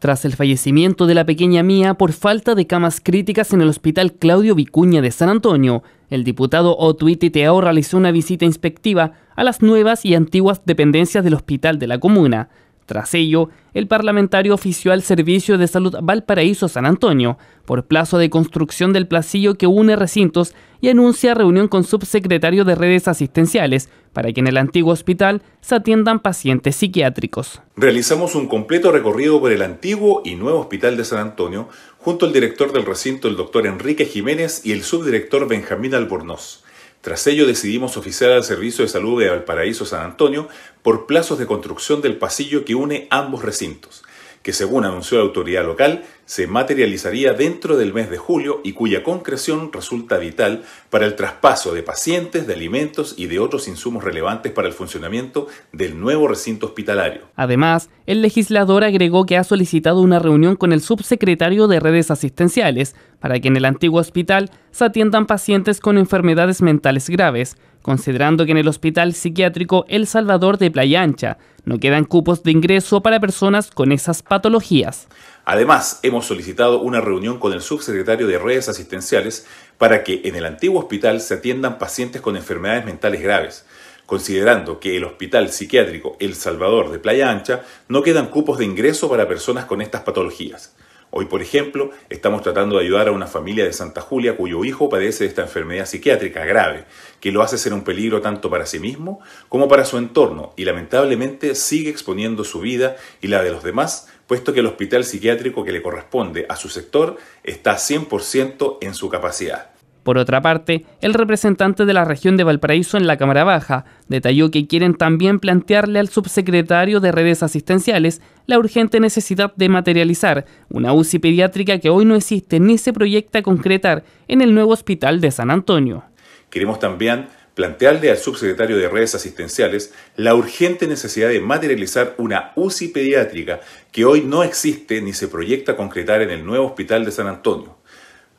tras el fallecimiento de la pequeña Mía por falta de camas críticas en el Hospital Claudio Vicuña de San Antonio, el diputado Otuiti Teao realizó una visita inspectiva a las nuevas y antiguas dependencias del hospital de la comuna. Tras ello, el parlamentario ofició al Servicio de Salud Valparaíso San Antonio por plazo de construcción del placillo que une recintos y anuncia reunión con subsecretario de redes asistenciales para que en el antiguo hospital se atiendan pacientes psiquiátricos. Realizamos un completo recorrido por el antiguo y nuevo hospital de San Antonio junto al director del recinto, el doctor Enrique Jiménez, y el subdirector Benjamín Albornoz. Tras ello decidimos oficiar al Servicio de Salud de Valparaíso San Antonio por plazos de construcción del pasillo que une ambos recintos, que según anunció la autoridad local, se materializaría dentro del mes de julio y cuya concreción resulta vital para el traspaso de pacientes, de alimentos y de otros insumos relevantes para el funcionamiento del nuevo recinto hospitalario. Además, el legislador agregó que ha solicitado una reunión con el subsecretario de redes asistenciales para que en el antiguo hospital se atiendan pacientes con enfermedades mentales graves, considerando que en el Hospital Psiquiátrico El Salvador de Playa Ancha no quedan cupos de ingreso para personas con esas patologías. Además, hemos solicitado una reunión con el subsecretario de redes asistenciales para que en el antiguo hospital se atiendan pacientes con enfermedades mentales graves, considerando que el Hospital Psiquiátrico El Salvador de Playa Ancha no quedan cupos de ingreso para personas con estas patologías. Hoy, por ejemplo, estamos tratando de ayudar a una familia de Santa Julia cuyo hijo padece de esta enfermedad psiquiátrica grave, que lo hace ser un peligro tanto para sí mismo como para su entorno y lamentablemente sigue exponiendo su vida y la de los demás puesto que el hospital psiquiátrico que le corresponde a su sector está 100% en su capacidad. Por otra parte, el representante de la región de Valparaíso en la Cámara Baja detalló que quieren también plantearle al subsecretario de redes asistenciales la urgente necesidad de materializar una UCI pediátrica que hoy no existe ni se proyecta concretar en el nuevo hospital de San Antonio. Queremos también plantearle al subsecretario de redes asistenciales la urgente necesidad de materializar una UCI pediátrica que hoy no existe ni se proyecta concretar en el nuevo hospital de San Antonio.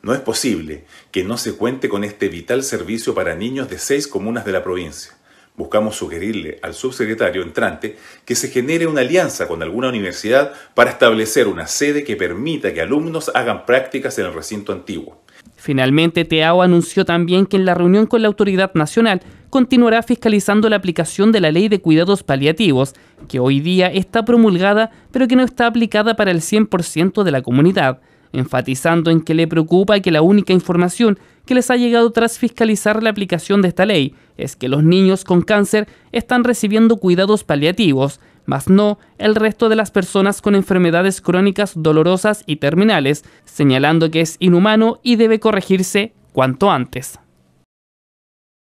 No es posible que no se cuente con este vital servicio para niños de seis comunas de la provincia. Buscamos sugerirle al subsecretario entrante que se genere una alianza con alguna universidad para establecer una sede que permita que alumnos hagan prácticas en el recinto antiguo. Finalmente, Teao anunció también que en la reunión con la autoridad nacional continuará fiscalizando la aplicación de la ley de cuidados paliativos, que hoy día está promulgada pero que no está aplicada para el 100% de la comunidad enfatizando en que le preocupa que la única información que les ha llegado tras fiscalizar la aplicación de esta ley es que los niños con cáncer están recibiendo cuidados paliativos, mas no el resto de las personas con enfermedades crónicas dolorosas y terminales, señalando que es inhumano y debe corregirse cuanto antes.